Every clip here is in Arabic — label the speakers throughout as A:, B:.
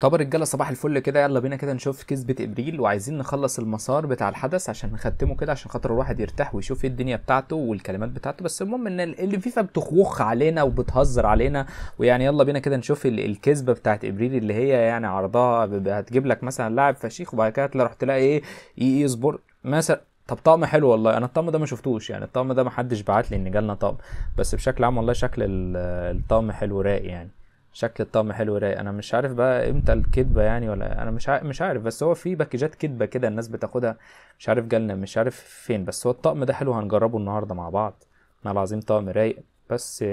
A: طب الرجاله صباح الفل كده يلا بينا كده نشوف كذبه ابريل وعايزين نخلص المسار بتاع الحدث عشان نختمه كده عشان خاطر الواحد يرتاح ويشوف ايه الدنيا بتاعته والكلمات بتاعته بس المهم ان اللي فيفا بتخوخ علينا وبتهزر علينا ويعني يلا بينا كده نشوف الكذبه بتاعت ابريل اللي هي يعني عرضها هتجيب لك مثلا لاعب فشيخ وبعد كده تروح تلاقي ايه اي اي مثلا طب طقم حلو والله انا الطقم ده ما شفتوش يعني الطقم ده ما حدش بعت لي ان جالنا طقم بس بشكل عام والله شكل الطقم حلو رايق يعني شكل الطقم حلو رايق انا مش عارف بقى امتى الكدبه يعني ولا انا مش عارف مش عارف بس هو في باكجات كدبه كده الناس بتاخدها مش عارف جالنا مش عارف فين بس هو الطقم ده حلو هنجربه النهارده مع بعض انا العظيم طقم رايق بس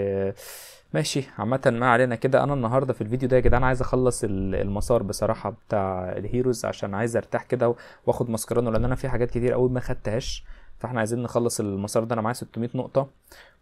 A: ماشي عامة ما علينا كده انا النهاردة في الفيديو ده يا جدعان عايز اخلص المسار بصراحة بتاع الهيروز عشان عايز ارتاح كده واخد ماسكرانو لان انا في حاجات كتير قوي ما خدتهاش فاحنا عايزين نخلص المسار ده انا معايا 600 نقطه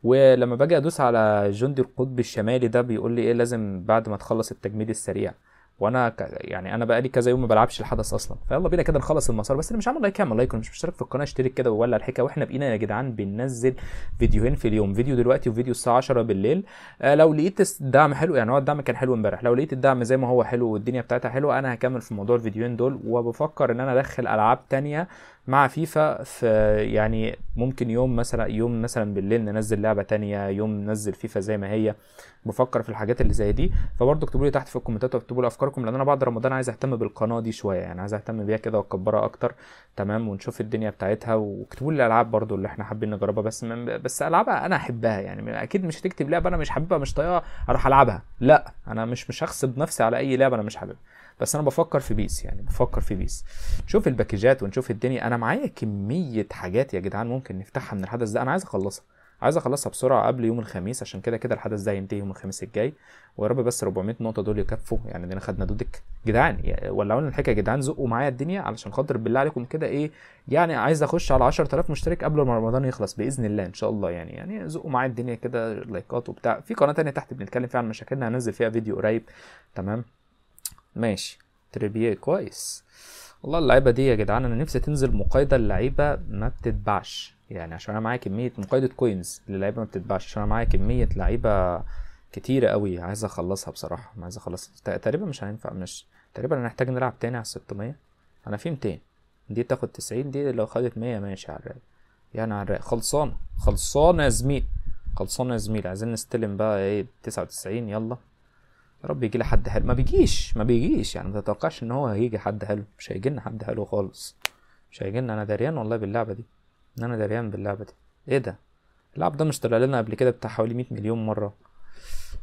A: ولما باجي ادوس على جندي القطب الشمالي ده بيقول لي ايه لازم بعد ما تخلص التجميد السريع وانا ك... يعني انا بقالي كذا يوم ما بلعبش الحدث اصلا فيلا بينا كده نخلص المسار بس اللي مش عامل لايك اعمل لايك واللي مش مشترك في القناه اشترك كده وولع الحكايه واحنا بقينا يا جدعان بننزل فيديوهين في اليوم فيديو دلوقتي وفيديو الساعه 10 بالليل آه لو لقيت الدعم حلو يعني هو الدعم كان حلو امبارح لو لقيت الدعم زي ما هو حلو والدنيا بتاعتها حلوه انا هكمل في موضوع الفيديوهين دول وبفكر ان انا ادخل العاب ثانيه مع فيفا في يعني ممكن يوم مثلا يوم مثلا بالليل ننزل لعبه تانية يوم ننزل فيفا زي ما هي بفكر في الحاجات اللي زي دي فبرضه اكتبوا لي تحت في الكومنتات واكتبوا لي افكاركم لان انا بعد رمضان عايز اهتم بالقناه دي شويه يعني عايز اهتم بيها كده واكبرها اكتر تمام ونشوف الدنيا بتاعتها واكتبوا لي الالعاب برضه اللي احنا حابين نجربها بس بس العاب انا احبها يعني اكيد مش هتكتب لعبه انا مش حاببها مش طايقها اروح العبها لا انا مش مش هخصب نفسي على اي لعبه انا مش حاببها بس انا بفكر في بيس يعني بفكر في بيس نشوف الباكجات ونشوف الدنيا انا معايا كميه حاجات يا جدعان ممكن نفتحها من الحدث ده انا عايز اخلصها عايز اخلصها بسرعه قبل يوم الخميس عشان كده كده الحدث ده ينتهي يوم الخميس الجاي ويا رب بس 400 نقطه دول يكفوا يعني دينا خدنا دودك جدعان ولعوا لنا الحكايه يا جدعان زقوا معايا الدنيا علشان خاطر بالله عليكم كده ايه يعني عايز اخش على 10000 مشترك قبل ما رمضان يخلص باذن الله ان شاء الله يعني يعني زقوا معايا الدنيا كده لايكات وبتاع في قناه ثانيه تحت بنتكلم فيها عن مشاكلنا هنزل فيها فيديو قريب تمام ماشي تريبيه كويس والله اللعيبه دي يا جدعان انا نفسي تنزل مقايضه اللعيبه ما بتتباعش يعني عشان انا معايا كميه مقايضه كوينز للعيبه ما بتتباعش عشان انا معايا كميه لعيبه كتيره قوي عايز اخلصها بصراحه عايز اخلص تقريبا مش هينفع مش تقريبا هنحتاج نلعب تاني على 600 انا في 200 دي تاخد 90 دي لو خدت 100 ماشي على الرايق يعني على الرايق خلصانه خلصانه يا زميل خلصانه يا زميل عايزين نستلم بقى ايه 99 يلا يا رب يجي لي حد حلو ما بيجيش ما بيجيش يعني ما تتوقعش ان هو هيجي حد حلو مش هيجي لنا حد حلو خالص مش هيجي لنا انا دريان والله باللعبه دي ان انا دريان باللعبه دي ايه ده اللعب ده مش طلع لنا قبل كده بتاع حوالي 100 مليون مره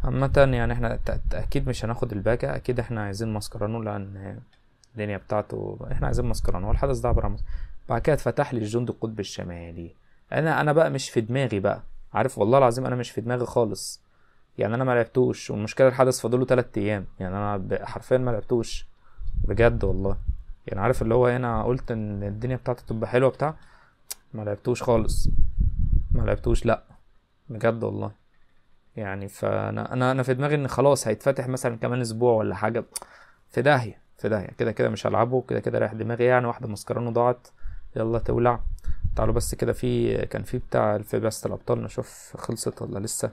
A: عامة يعني احنا اكيد مش هناخد الباكا اكيد احنا عايزين ماسكرانو لان الدنيا بتاعته احنا عايزين ماسكرانو هو الحدث ده عباره عن بعد كده اتفتح لي الجند القطب الشمالي انا انا بقى مش في دماغي بقى عارف والله العظيم انا مش في دماغي خالص يعني انا ما لعبتوش والمشكله الحدث فاضله 3 ايام يعني انا حرفيا ما لعبتوش بجد والله يعني عارف اللي هو هنا قلت ان الدنيا بتاعتي تبقى حلوه بتاع ما لعبتوش خالص ما لعبتوش لا بجد والله يعني فانا انا انا في دماغي ان خلاص هيتفتح مثلا كمان اسبوع ولا حاجه في داهيه في داهيه كده كده مش هلعبه كده كده رايح دماغي يعني واحده مسكرانه ضاعت يلا تولع تعالوا بس كده في كان في بتاع في بس الابطال نشوف خلصت ولا لسه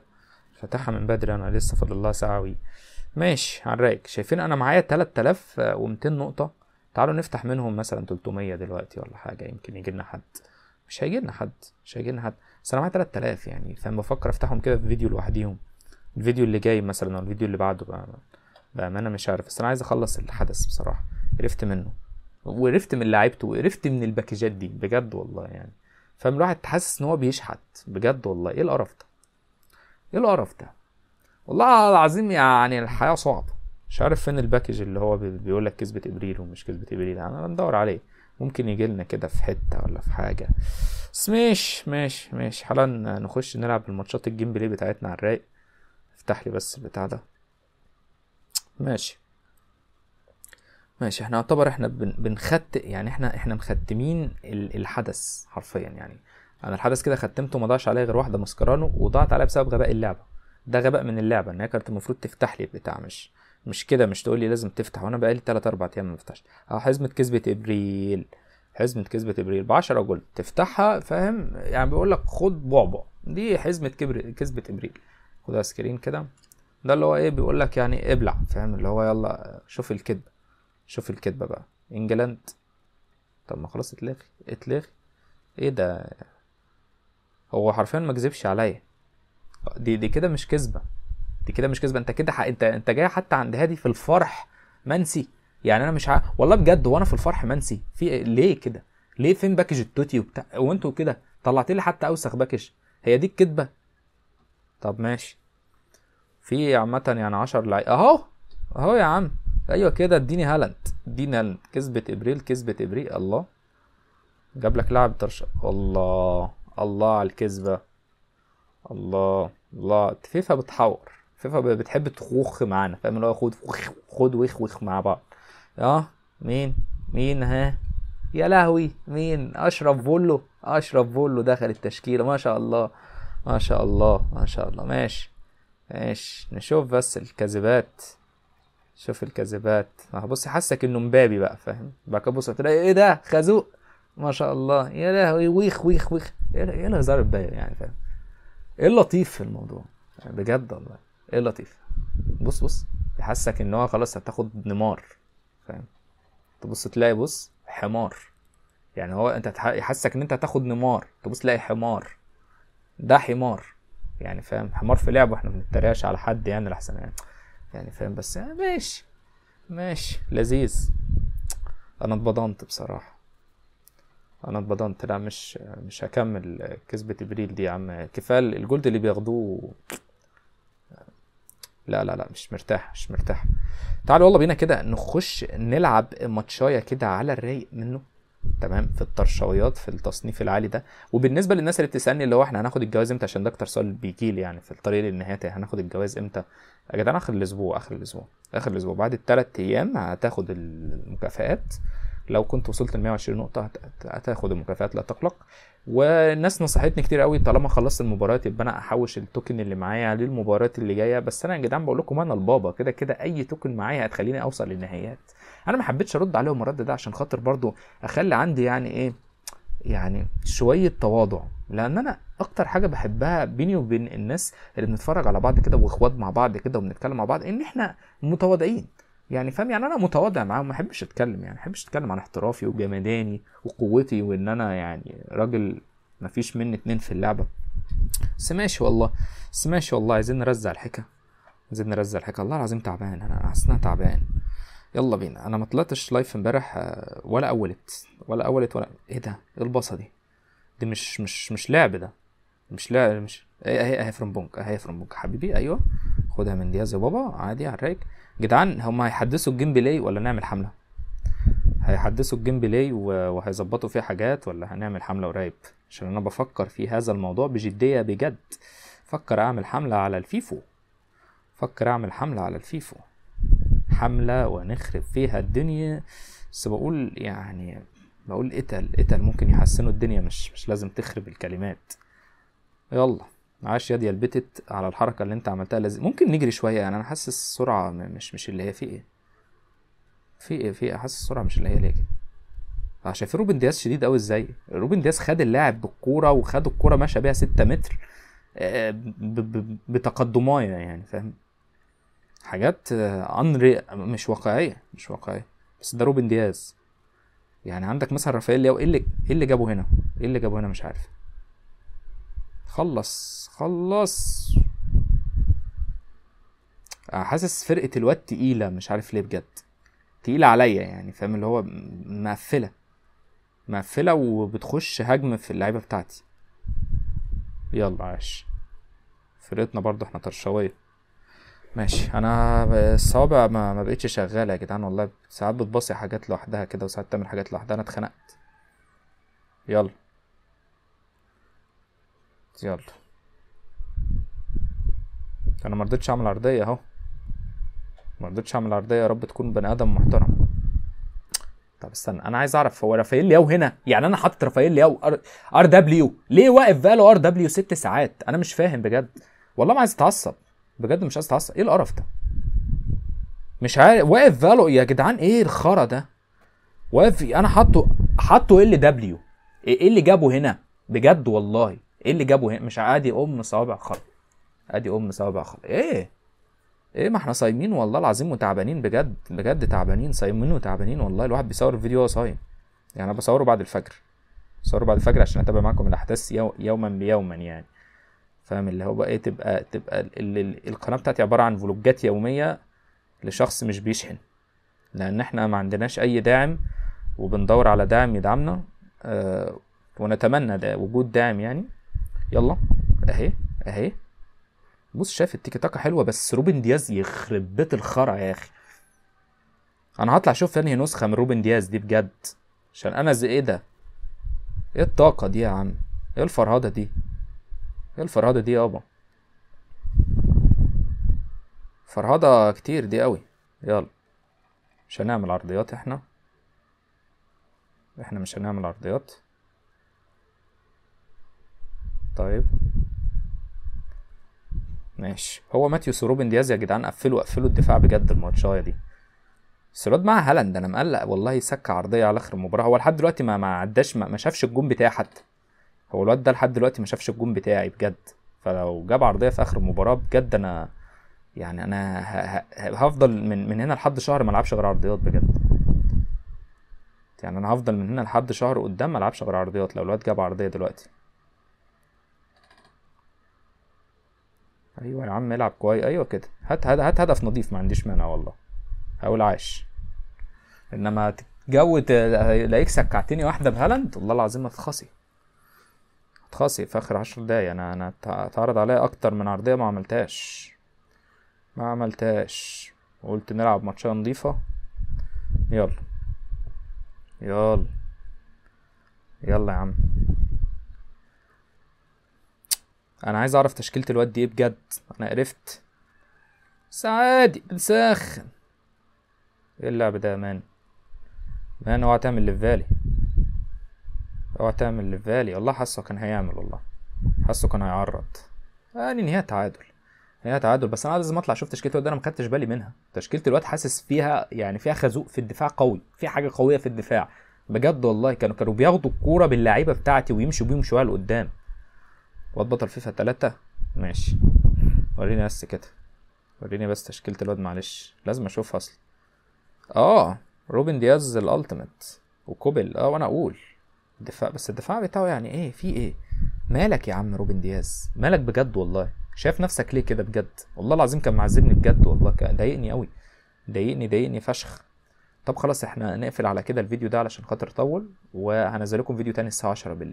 A: فتحها من بدري انا لسه فضل الله ساعه وي ماشي على الرايق شايفين انا معايا 3200 آه، نقطه تعالوا نفتح منهم مثلا 300 دلوقتي ولا حاجه يمكن يجي لنا حد مش هيجي لنا حد مش هيجي لنا حد بس انا معايا 3000 يعني فانا بفكر افتحهم كده في فيديو لوحديهم الفيديو اللي جاي مثلا او الفيديو اللي بعده بقى انا مش عارف بس انا عايز اخلص الحدث بصراحه قرفت منه وقرفت من لعيبته وقرفت من الباكجات دي بجد والله يعني فالواحد حاسس ان هو بيشحت بجد والله ايه القرف ده ايه القرف ده والله العظيم يعني الحياه صعبه مش عارف فين الباكج اللي هو بيقول لك كذبه ابريل ومش كذبه ابريل انا بندور عليه ممكن يجي لنا كده في حته ولا في حاجه بس ماشي ماشي ماشي حالا نخش نلعب الماتشات الجيم بلاي بتاعتنا على الرايق افتح لي بس البتاع ده ماشي ماشي احنا يعتبر احنا بنختم يعني احنا احنا مختمين الحدث حرفيا يعني انا الحدث كده ختمته ما ضاعش عليا غير واحده مسكرانو وضاعت عليا بسبب غباء اللعبه ده غباء من اللعبه ان هي كانت المفروض تفتح لي البتاع مش مش كده مش تقول لي لازم تفتح وانا بقالي 3 4 ايام ما بفتحش اه حزمه كذبه ابريل حزمه كذبه ابريل ب 10 جولد تفتحها فاهم يعني بيقول لك خد بعبع دي حزمه كذبه ابريل خدها سكرين كده ده اللي هو ايه بيقول لك يعني ابلع فاهم اللي هو يلا شوف الكذبه شوف الكذبه بقى انجلاند طب ما خلاص اتلغي اتلغي ايه ده هو حرفيا ما كذبش عليا دي دي كده مش كذبه دي كده مش كذبه انت كده انت انت جاي حتى عند هادي في الفرح منسي يعني انا مش ع... والله بجد وانا في الفرح منسي في إيه، ليه كده ليه فين باكج التوتي وبتاع وانتوا كده طلعت لي حتى اوسخ باكج هي دي الكذبه طب ماشي في عامه يعني 10 لعيبه اهو اهو يا عم ايوه كده اديني هالاند اديني هالاند كسبت ابريل كسبت ابريل الله جاب لك لاعب ترشح الله الله على الكذبة الله الله فيفا بتحور فيفا بتحب تخوخ معانا فاهم اللي هو خد خد ويخ مع بعض اه مين مين ها يا لهوي مين اشرف فولو اشرف فولو دخل التشكيله ما شاء الله ما شاء الله ما شاء الله ماشي ماشي نشوف بس الكذبات شوف الكذبات هبص حاسك انه مبابي بقى فاهم بقى بص هتلاقي ايه ده خازوق ما شاء الله يا لهوي ويخ ويخ ويخ ايه الهزار الباير يعني فاهم ايه اللطيف في الموضوع يعني بجد والله ايه اللطيف بص بص يحسك ان هو خلاص هتاخد نمار فاهم تبص تلاقي بص حمار يعني هو انت يحسك ان انت هتاخد نمار تبص تلاقي حمار ده حمار يعني فاهم حمار في لعبه احنا ما بنتريقش على حد يعني لحسن يعني يعني فاهم بس ماشي ماشي لذيذ انا اتبضنت بصراحه انا اتبضنت لا مش مش هكمل كسبة ابريل دي يا عم كفايه الجولد اللي بياخدوه لا لا لا مش مرتاح مش مرتاح تعالوا يلا بينا كده نخش نلعب ماتشايه كده على الرايق منه تمام في الترشويات في التصنيف العالي ده وبالنسبه للناس اللي بتسالني اللي هو احنا هناخد الجواز امتى عشان ده اكتر سؤال بيجي لي يعني في الطريق للنهايه إيه، هناخد الجواز امتى يا جدعان اخر الاسبوع اخر الاسبوع اخر الاسبوع بعد الثلاث ايام هتاخد المكافئات لو كنت وصلت ل 120 نقطه هتاخد المكافآت لا تقلق والناس نصحتني كتير قوي طالما خلصت المباريات يبقى انا احوش التوكن اللي معايا للمباريات اللي جايه بس انا يا جدعان بقول لكم انا البابا كده كده اي توكن معايا هتخليني اوصل للنهايات انا ما حبيتش ارد عليهم الرد ده عشان خاطر برضو اخلي عندي يعني ايه يعني شويه تواضع لان انا اكتر حاجه بحبها بيني وبين الناس اللي بنتفرج على بعض كده واخوات مع بعض كده وبنتكلم مع بعض ان احنا متواضعين يعني فاهم يعني انا متواضع معاهم ما احبش اتكلم يعني ما احبش اتكلم عن احترافي وجمداني وقوتي وان انا يعني راجل ما فيش مني اتنين في اللعبه بس ماشي والله بس ماشي والله عايزين نرزع الحكه عايزين نرزع الحكه الله العظيم تعبان انا حاسس تعبان يلا بينا انا ما طلعتش لايف امبارح آه، ولا اولت ولا اولت ولا ايه ده ايه البصه دي دي مش مش مش لعب ده مش لعب مش اهي اهي فرنبونج اهي فرنبونج حبيبي ايوه خدها من دياز يا بابا عادي على جدعان هما هيحدثوا الجيم بلاي ولا نعمل حمله هيحدثوا الجيم بلاي وهيظبطوا فيه حاجات ولا هنعمل حمله قريب عشان انا بفكر في هذا الموضوع بجديه بجد فكر اعمل حمله على الفيفو فكر اعمل حمله على الفيفو حمله ونخرب فيها الدنيا بس بقول يعني بقول قتل قتل ممكن يحسنوا الدنيا مش مش لازم تخرب الكلمات يلا معلش يدي البتت على الحركه اللي انت عملتها لازم ممكن نجري شويه يعني انا حاسس السرعه مش مش اللي هي في ايه في ايه في ايه حاسس السرعه مش اللي هي ليه كده عشان في روبن دياس شديد قوي ازاي روبن دياس خد اللاعب بالكوره وخد الكوره ماشيه بيها 6 متر آه، بتقدمايه يعني فاهم حاجات انري آه، مش واقعيه مش واقعيه بس ده روبن دياز يعني عندك مثلا رافائيل ايه اللي ايه اللي جابه هنا ايه اللي جابه هنا مش عارف خلص خلص آه، حاسس فرقة الواد تقيلة مش عارف ليه بجد تقيلة عليا يعني فاهم اللي هو مقفلة مقفلة وبتخش هجم في اللعيبة بتاعتي يلا عاش فرقتنا برضه احنا طرشاوية ماشي انا الصوابع ما, ما بقتش شغالة يا جدعان والله ساعات بتبصي حاجات لوحدها كده وساعات تعمل حاجات لوحدها انا اتخنقت يلا يلا انا ما رضيتش اعمل عرضيه اهو ما رضيتش اعمل عرضيه يا رب تكون بني ادم محترم طب استنى انا عايز اعرف هو رافائيل لياو هنا يعني انا حاطط رافائيل لياو ار, دبليو ليه واقف فالو ار دبليو ست ساعات انا مش فاهم بجد والله ما عايز اتعصب بجد مش عايز اتعصب ايه القرف ده مش عارف واقف فالو يا جدعان ايه الخرا ده واقف انا حاطه حاطه ال دبليو ايه اللي جابه هنا بجد والله ايه اللي جابه هنا مش عادي ام صوابع خلق ادي ام صوابع خلق ايه ايه ما احنا صايمين والله العظيم وتعبانين بجد بجد تعبانين صايمين وتعبانين والله الواحد بيصور فيديو وهو صايم يعني انا بصوره بعد الفجر بصوره بعد الفجر عشان اتابع معاكم الاحداث يوما بيوما يعني فاهم اللي هو بقى ايه تبقى تبقى ال ال القناه بتاعتي عباره عن فلوجات يوميه لشخص مش بيشحن لان احنا ما عندناش اي داعم وبندور على داعم يدعمنا أه ونتمنى ده وجود داعم يعني يلا اهي اهي بص شاف التيكي تاكا حلوه بس روبن دياز يخرب بيت الخرع يا اخي انا هطلع اشوف انهي نسخه من روبن دياز دي بجد عشان انا زي ايه ده ايه الطاقه دي يا عم ايه الفرهده دي ايه الفرهده دي يابا فرهده كتير دي قوي يلا مش هنعمل عرضيات احنا احنا مش هنعمل عرضيات طيب ماشي هو ماتيوس وروبن دياز يا جدعان قفلوا قفلوا الدفاع بجد الماتشايه دي سلوت مع هالاند انا مقلق والله سكه عرضيه على اخر المباراه هو لحد دلوقتي ما ما عداش ما, ما شافش الجون بتاعي حتى هو الواد ده لحد دلوقتي ما شافش الجون بتاعي بجد فلو جاب عرضيه في اخر المباراه بجد انا يعني انا هفضل من من هنا لحد شهر ما العبش غير عرضيات بجد يعني انا هفضل من هنا لحد شهر قدام ما العبش غير عرضيات لو الواد جاب عرضيه دلوقتي ايوه يا عم العب كويس ايوه كده هات هات هدف نظيف ما عنديش مانع والله هقول عاش انما جو الاقيك سكعتني واحده بهالاند والله العظيم هتخاصي هتخاصي في اخر عشر دقايق انا انا اتعرض عليا اكتر من عرضيه ما عملتهاش ما عملتهاش وقلت نلعب ماتشيه نظيفه يلا يلا يلا يا عم انا عايز اعرف تشكيله الواد دي ايه بجد انا قرفت بس عادي بنسخن ايه اللعب ده يا مان مان اوعى تعمل اللي في بالي اوعى تعمل اللي في بالي والله حاسه كان هيعمل والله حاسه كان هيعرض آه، يعني نهايه تعادل هي تعادل بس انا عايز ما اطلع اشوف تشكيله الواد انا ما خدتش بالي منها تشكيله الواد حاسس فيها يعني فيها خازوق في الدفاع قوي في حاجه قويه في الدفاع بجد والله كانوا كانوا بياخدوا الكوره باللعيبه بتاعتي ويمشوا بيهم شويه لقدام واد بطل فيفا تلاتة ماشي وريني بس كده وريني بس تشكيلة الواد معلش لازم اشوفها اصلا اه روبن دياز الالتيميت وكوبل اه وانا اقول الدفاع بس الدفاع بتاعه يعني ايه في ايه مالك يا عم روبن دياز مالك بجد والله شايف نفسك ليه كده بجد والله العظيم كان معذبني بجد والله ضايقني قوي ضايقني ضايقني فشخ طب خلاص احنا نقفل على كده الفيديو ده علشان خاطر طول وهنزل لكم فيديو تاني الساعه 10 بالليل